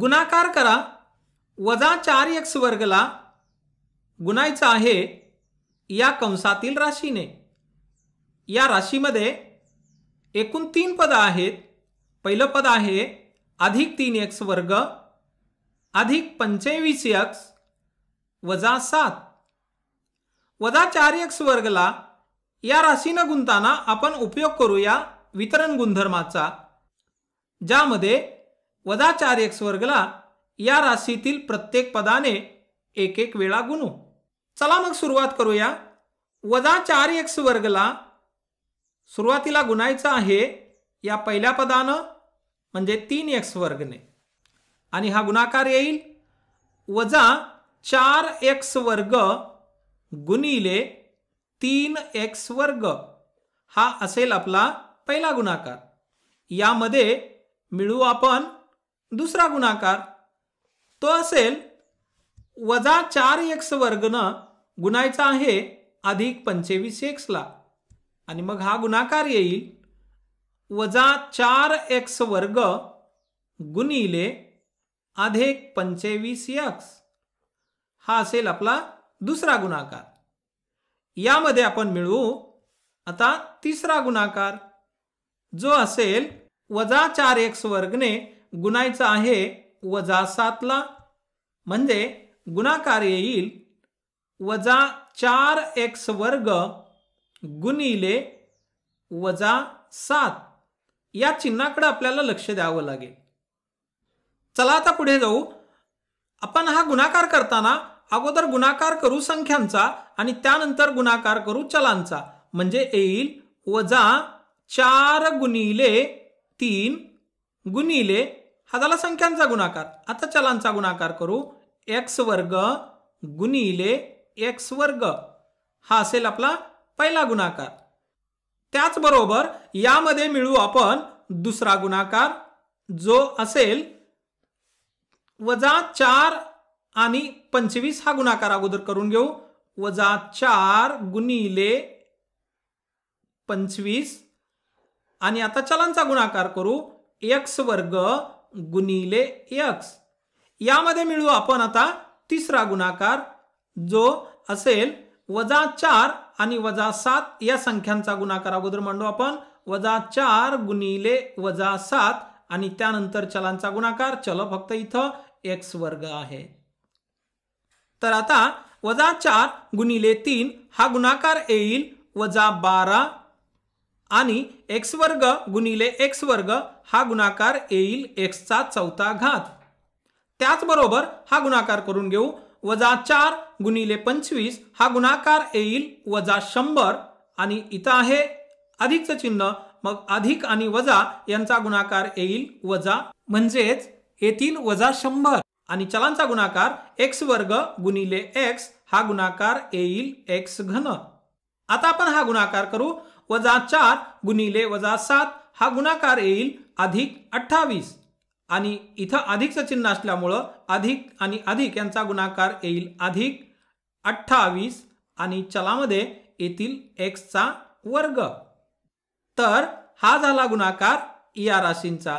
गुणाकार करा वजा चार एक्स वर्गला गुणायचं आहे या कंसातील राशीने या राशीमध्ये एकूण तीन पद आहेत पहिलं पद आहे अधिक तीन एक्स वर्ग अधिक पंचेवीस एक्स वजा सात वजा चार एक्स वर्गला या राशीनं गुंताना आपण उपयोग करूया वितरण गुणधर्माचा ज्यामध्ये वजा चार एक्स वर्गला या राशीतील प्रत्येक पदाने एक एक वेळा गुणू चला मग सुरुवात करूया वजा चार एक्स वर्गला सुरुवातीला गुणायचं आहे या पहिल्या पदानं म्हणजे तीन एक्स वर्गने आणि हा गुणाकार येईल वजा चार एक्स वर्ग गुणिले तीन एक्स वर्ग हा असेल आपला पहिला गुणाकार यामध्ये मिळू आपण दुसरा गुणाकार तो असेल वजा चार एक्स वर्गनं गुणायचा आहे अधिक पंचवीस एक्सला आणि मग हा गुणाकार येईल वजा चार एक्स वर्ग गुणिले अधिक पंचवीस एक्स हा असेल आपला दुसरा गुणाकार यामध्ये आपण मिळवू आता तिसरा गुणाकार जो असेल वजा चार एक्स वर्गने गुणायचा आहे वजा सातला म्हणजे गुणाकार येईल वजा चार एक्स वर्ग गुणिले वजा सात या चिन्हाकडे आपल्याला लक्ष द्यावं लागेल चला आता पुढे जाऊ आपण हा गुणाकार करताना अगोदर गुणाकार करू संख्यांचा आणि त्यानंतर गुणाकार करू चलांचा म्हणजे येईल वजा चार गुणिले तीन गुणिले हा झाला संख्यांचा गुणाकार आता चलांचा गुणाकार करू एक्स वर्ग गुणिले एक्स वर्ग हा असेल आपला पहिला गुणाकार त्याचबरोबर यामध्ये मिळू आपण दुसरा गुणाकार जो असेल वजा चार आणि पंचवीस हा गुणाकार अगोदर करून घेऊ वजा चार गुणिले पंचवीस आणि आता चलांचा गुणाकार करू एक्स वर्ग गुणिले एक्स यामध्ये मिळू आपण आता तिसरा गुणाकार जो असेल वजा चार आणि वजा सात या संख्यांचा गुणाकार अगोदर मांडू आपण वजा चार गुणिले वजा सात आणि त्यानंतर चलांचा गुणाकार चल फक्त इथं एक्स वर्ग आहे तर आता वजा चार गुणिले तीन हा गुणाकार येईल वजा बारा आणि एक्स वर्ग गुणिले एक्स वर्ग हा गुणाकार येईल एक्सचा चौथा घात त्याचबरोबर हा गुणाकार करून घेऊ वजा चार गुणिले पंचवीस हा गुणाकार येईल वजा शंभर आणि इथं आहे अधिकचं चिन्ह मग अधिक आणि वजा यांचा गुणाकार येईल वजा म्हणजेच येथील वजा शंभर आणि चलांचा गुणाकार एक्स वर्ग गुणिले एक्स हा गुणाकार येईल एक्स घन आता आपण हा गुणाकार करू वजा चार गुणिले वजा सात हा गुणाकार येईल अधिक अठ्ठावीस आणि इथं अधिकचं चिन्ह असल्यामुळं अधिक आणि अधिक यांचा गुणाकार येईल अधिक अठ्ठावीस आणि चलामध्ये येथील एक्सचा वर्ग तर हा झाला गुणाकार या राशींचा